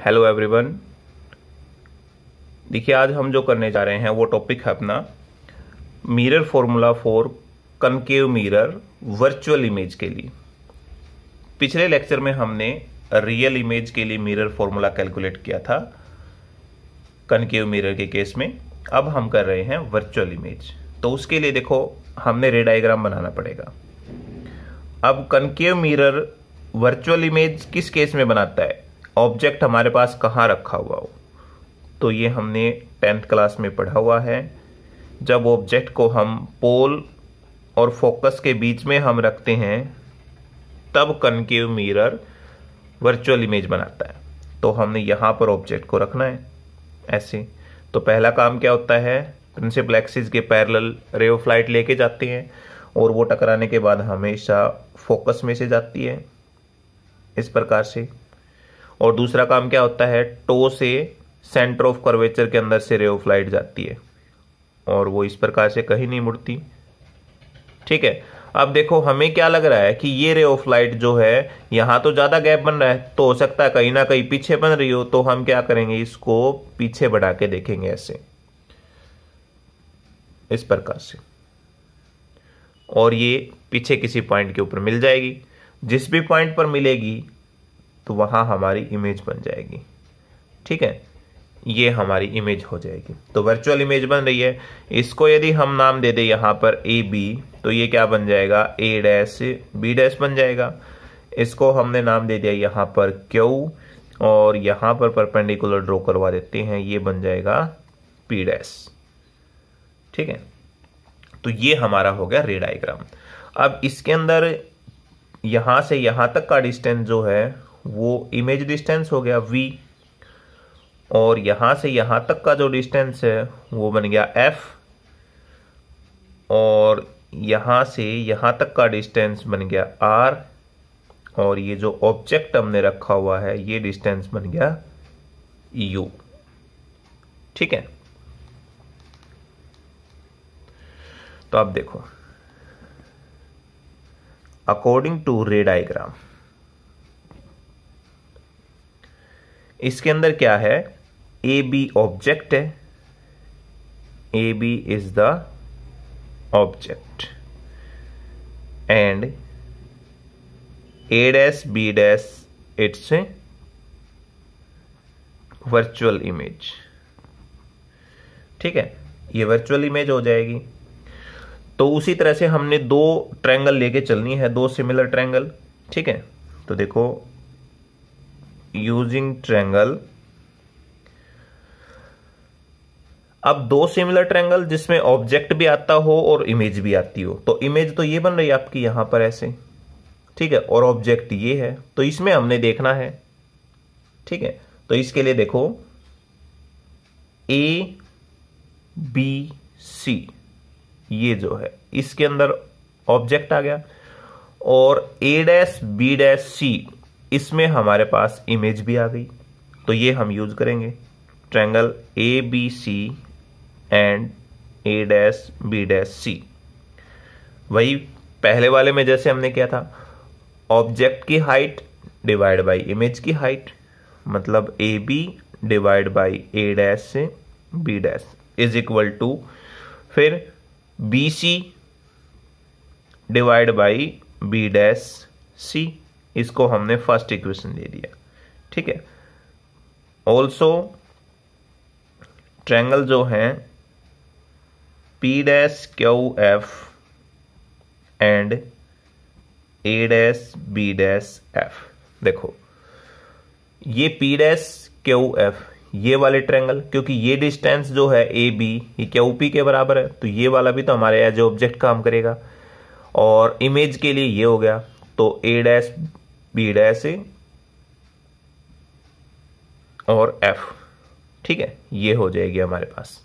hello everyone देखिए आज हम जो करने जा रहे हैं वो टॉपिक है अपना mirror formula for concave mirror virtual image के लिए पिछले लेक्चर में हमने रियल इमेज के लिए मिरर फॉर्मूला कैलकुलेट किया था कनकेव मिरर के केस में अब हम कर रहे हैं वर्चुअल इमेज तो उसके लिए देखो हमने रे डायग्राम बनाना पड़ेगा अब कनकेव मिरर वर्चुअल इमेज किस केस में बनाता है ऑब्जेक्ट हमारे पास कहाँ रखा हुआ हो तो ये हमने टेंथ क्लास में पढ़ा हुआ है जब ऑब्जेक्ट को हम पोल और फोकस के बीच में हम रखते हैं तब कनकेव मिरर वर्चुअल इमेज बनाता है तो हमने यहाँ पर ऑब्जेक्ट को रखना है ऐसे तो पहला काम क्या होता है प्रिंसिपल एक्सिस के पैरेलल रे ऑफ लाइट लेके जाते हैं और वो टकराने के बाद हमेशा फोकस में से जाती है इस प्रकार से और दूसरा काम क्या होता है टो से सेंटर ऑफ कर्वेचर के अंदर से रे ऑफ लाइट जाती है और वो इस प्रकार से कहीं नहीं मुड़ती ठीक है अब देखो हमें क्या लग रहा है कि ये रे ऑफ लाइट जो है यहां तो ज़्यादा गैप बन रहा है तो हो सकता है कहीं ना कहीं पीछे बन रही हो तो हम क्या करेंगे इसको पीछे बढ़ा के देखेंगे ऐसे इस प्रकार से और ये पीछे किसी पॉइंट के ऊपर मिल जाएगी जिस भी पॉइंट पर मिलेगी तो वहाँ हमारी इमेज बन जाएगी ठीक है ये हमारी इमेज हो जाएगी तो वर्चुअल इमेज बन रही है इसको यदि हम नाम दे दें यहाँ पर ए बी तो ये क्या बन जाएगा ए डैश बी डैश बन जाएगा इसको हमने नाम दे दिया यहाँ पर क्यू और यहाँ पर परपेंडिकुलर ड्रॉ करवा देते हैं ये बन जाएगा पी डैश ठीक है तो ये हमारा हो गया रे डायग्राम अब इसके अंदर यहाँ से यहाँ तक का डिस्टेंस जो है वो इमेज डिस्टेंस हो गया वी और यहाँ से यहाँ तक का जो डिस्टेंस है वो बन गया एफ और यहाँ से यहाँ तक का डिस्टेंस बन गया आर और ये जो ऑब्जेक्ट हमने रखा हुआ है ये डिस्टेंस बन गया यू ठीक है तो आप देखो अकॉर्डिंग टू रे डायग्राम इसके अंदर क्या है ए बी ऑब्जेक्ट है A B is the object and A dash B dash it's virtual image ठीक है ये वर्चुअल इमेज हो जाएगी तो उसी तरह से हमने दो ट्रैंगल लेके चलनी है दो सिमिलर ट्रैंगल ठीक है तो देखो यूजिंग ट्रैंगल अब दो सिमिलर ट्रैंगल जिसमें ऑब्जेक्ट भी आता हो और इमेज भी आती हो तो इमेज तो ये बन रही है आपकी यहां पर ऐसे ठीक है और ऑब्जेक्ट ये है तो इसमें हमने देखना है ठीक है तो इसके लिए देखो ए बी सी ये जो है इसके अंदर ऑब्जेक्ट आ गया और A dash B dash C इसमें हमारे पास इमेज भी आ गई तो ये हम यूज करेंगे triangle A B C and A dash B dash C वही पहले वाले में जैसे हमने किया था ऑब्जेक्ट की हाइट डिवाइड बाय इमेज की हाइट मतलब A B divide by A dash से B dash is equal to फिर B C divide by B dash C इसको हमने फर्स्ट इक्वेशन दे दिया ठीक है ऑल्सो ट्रैंगल जो है P dash Q F and A dash B dash F देखो ये पी डैस क्यू एफ ये वाले ट्रैंगल क्योंकि ये डिस्टेंस जो है ए बी ये क्या पी के बराबर है तो ये वाला भी तो हमारे एज ऑब्जेक्ट काम करेगा और इमेज के लिए ये हो गया तो A dash B dash A और एफ ठीक है ये हो जाएगी हमारे पास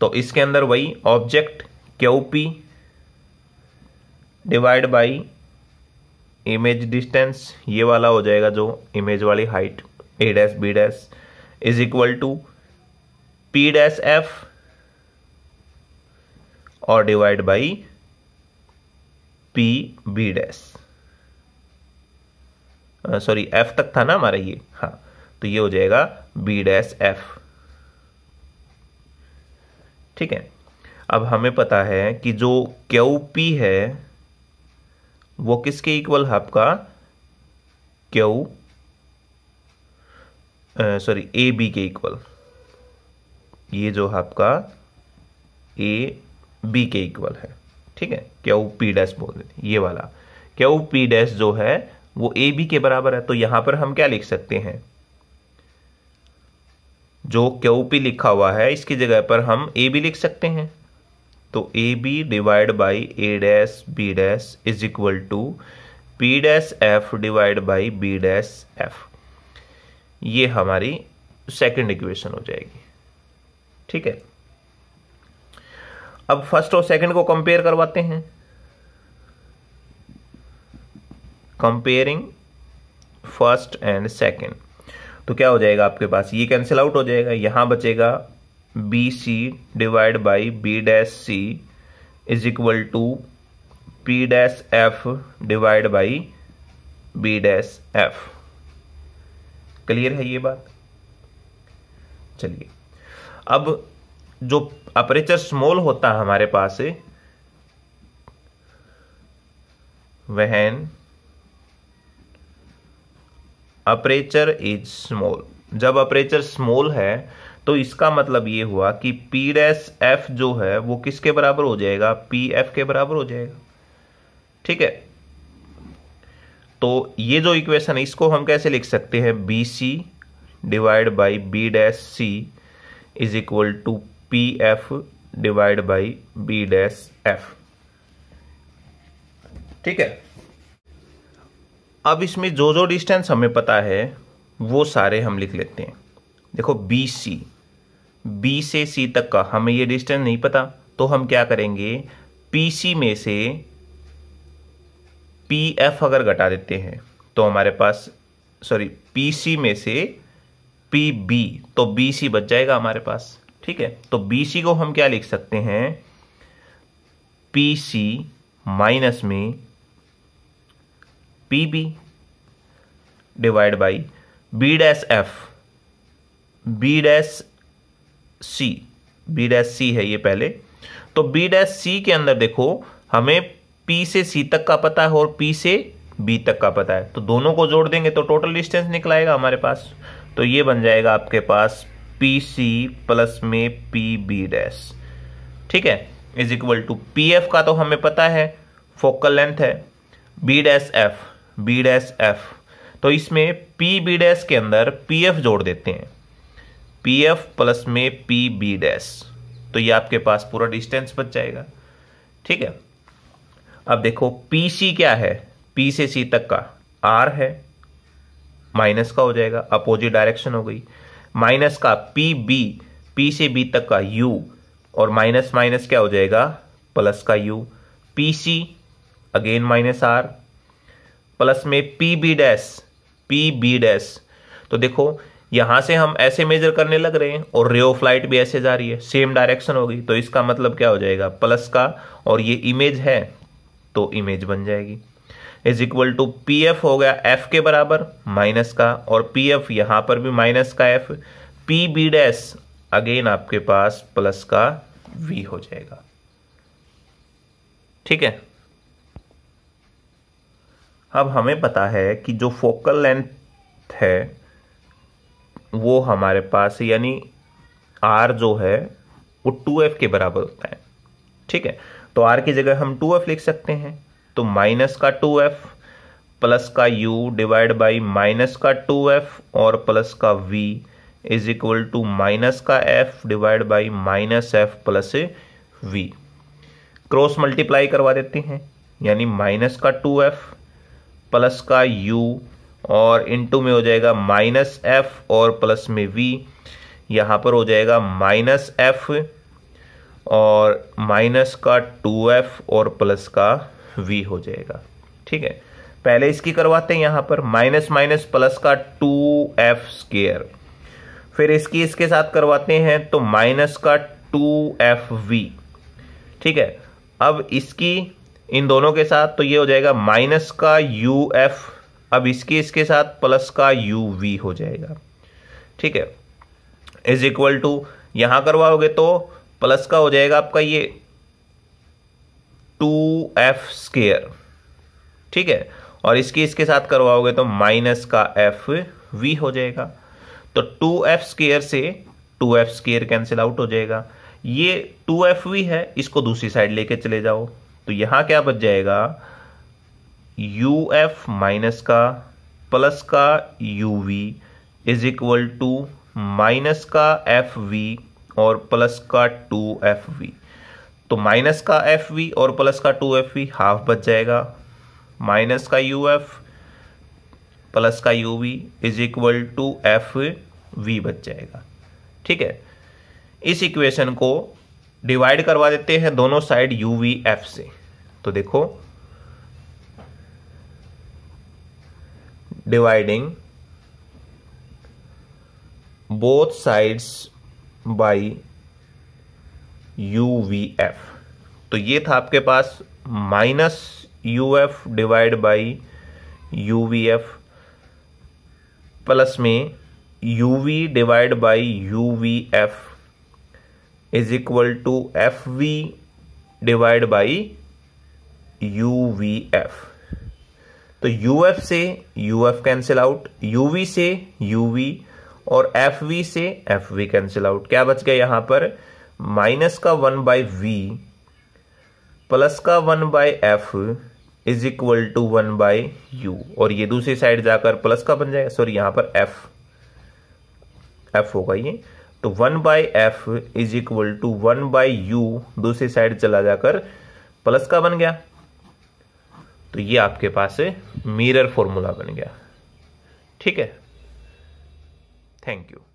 तो इसके अंदर वही object Q P divide by image distance ये वाला हो जाएगा जो इमेज वाली height A dash B dash is equal to P dash F और divide by P B dash sorry F तक था ना हमारा ये हाँ तो ये हो जाएगा बी डैश एफ ठीक है अब हमें पता है कि जो क्यू पी है वो किसके इक्वल है आपका क्यू सॉरी ए बी के इक्वल ये जो है आपका ए बी के इक्वल है ठीक है क्यू पी डैश बोल देते ये वाला क्यू पी डैश जो है वो ए बी के बराबर है तो यहां पर हम क्या लिख सकते हैं जो क्यू पी लिखा हुआ है इसकी जगह पर हम ए बी लिख सकते हैं तो A B divide by A dash B dash is equal to P dash F divide by B dash F ये हमारी सेकंड इक्वेशन हो जाएगी ठीक है अब फर्स्ट और सेकंड को कंपेयर करवाते हैं कंपेयरिंग फर्स्ट एंड सेकेंड तो क्या हो जाएगा आपके पास ये कैंसिल आउट हो जाएगा यहां बचेगा B C divide by B dash C is equal to P dash F divide by B dash F clear है ये बात चलिए अब जो अपरेचर स्मॉल होता है हमारे पास वहन अपरेचर इज स्मॉल जब अपरेचर स्मॉल है तो इसका मतलब ये हुआ कि पी डैस एफ जो है वो किसके बराबर हो जाएगा पी एफ के बराबर हो जाएगा ठीक है तो ये जो इक्वेशन है इसको हम कैसे लिख सकते हैं B C divide by B dash C is equal to P F divide by B dash F ठीक है अब इसमें जो जो डिस्टेंस हमें पता है वो सारे हम लिख लेते हैं देखो बी सी बी से सी तक का हमें ये डिस्टेंस नहीं पता तो हम क्या करेंगे पी सी में से पी एफ अगर घटा देते हैं तो हमारे पास सॉरी पी सी में से पी बी तो बी सी बच जाएगा हमारे पास ठीक है तो बी सी को हम क्या लिख सकते हैं पी सी माइनस में P B divide by B dash F B dash C B dash C है ये पहले तो बी डैस सी के अंदर देखो हमें पी से सी तक का पता है और पी से बी तक का पता है तो दोनों को जोड़ देंगे तो टोटल डिस्टेंस निकल आएगा हमारे पास तो ये बन जाएगा आपके पास पी सी प्लस में पी बी डैस ठीक है is equal to P F का तो हमें पता है फोकल लेंथ है B dash F B dash F तो इसमें पी बी डैस के अंदर पी एफ जोड़ देते हैं पी एफ प्लस में पी बी डैस तो ये आपके पास पूरा डिस्टेंस बच जाएगा ठीक है अब देखो पी सी क्या है पी से सी तक का आर है माइनस का हो जाएगा अपोजिट डायरेक्शन हो गई माइनस का पी बी पी से बी तक का यू और माइनस माइनस क्या हो जाएगा प्लस का U P C again minus R plus में P B dash P B dash तो देखो यहां से हम ऐसे मेजर करने लग रहे हैं और रे ऑफ लाइट भी ऐसे जा रही है सेम डायरेक्शन होगी तो इसका मतलब क्या हो जाएगा प्लस का और ये इमेज है तो इमेज बन जाएगी is equal to P F हो गया एफ के बराबर माइनस का और पी एफ यहां पर भी माइनस का F P B dash again आपके पास प्लस का वी हो जाएगा ठीक है अब हमें पता है कि जो फोकल लेंथ है वो हमारे पास यानी आर जो है वो टू एफ के बराबर होता है ठीक है तो आर की जगह हम टू एफ लिख सकते हैं तो माइनस का टू एफ प्लस का यू डिवाइड बाई माइनस का टू एफ और प्लस का V is equal to minus का F divide by minus F plus V cross multiply करवा देते हैं यानी माइनस का टू एफ प्लस का u और इनटू में हो जाएगा माइनस एफ और प्लस में v यहाँ पर हो जाएगा माइनस एफ और माइनस का टू एफ और प्लस का v हो जाएगा ठीक है पहले इसकी करवाते हैं यहाँ पर माइनस माइनस प्लस का टू एफ स्केयर फिर इसकी इसके साथ करवाते हैं तो माइनस का टू एफ वी ठीक है अब इसकी इन दोनों के साथ तो ये हो जाएगा माइनस का यू एफ अब इसके इसके साथ प्लस का यू वी हो जाएगा ठीक है इज इक्वल टू यहां करवाओगे तो प्लस का हो जाएगा आपका ये टू एफ स्केयर ठीक है और इसके इसके साथ करवाओगे तो माइनस का एफ वी हो जाएगा तो टू एफ स्केयर से two F square cancel out हो जाएगा ये टू एफ वी है इसको दूसरी साइड लेके चले जाओ तो यहां क्या बच जाएगा यू एफ माइनस का प्लस का U V is equal to minus का एफ वी और प्लस का टू एफ वी तो माइनस का एफ वी और प्लस का टू एफ वी हाफ बच जाएगा माइनस का यू एफ प्लस का U V is equal to F V बच जाएगा ठीक है इस इक्वेशन को डिवाइड करवा देते हैं दोनों साइड यू वी एफ से तो देखो dividing both sides by U V F तो ये था आपके पास minus U F divide by U V F plus में U V divide by U V F is equal to F V divide by U V F तो U F से U F cancel out U V से U V और F V से F V cancel out क्या बच गया यहां पर माइनस का वन बाई वी प्लस का one by F is equal to one by U और ये दूसरी साइड जाकर प्लस का बन जाएगा सॉरी यहां पर एफ एफ होगा ये तो one by F is equal to one by U दूसरी साइड चला जाकर प्लस का बन गया तो ये आपके पास है मिरर फॉर्मूला बन गया ठीक है थैंक यू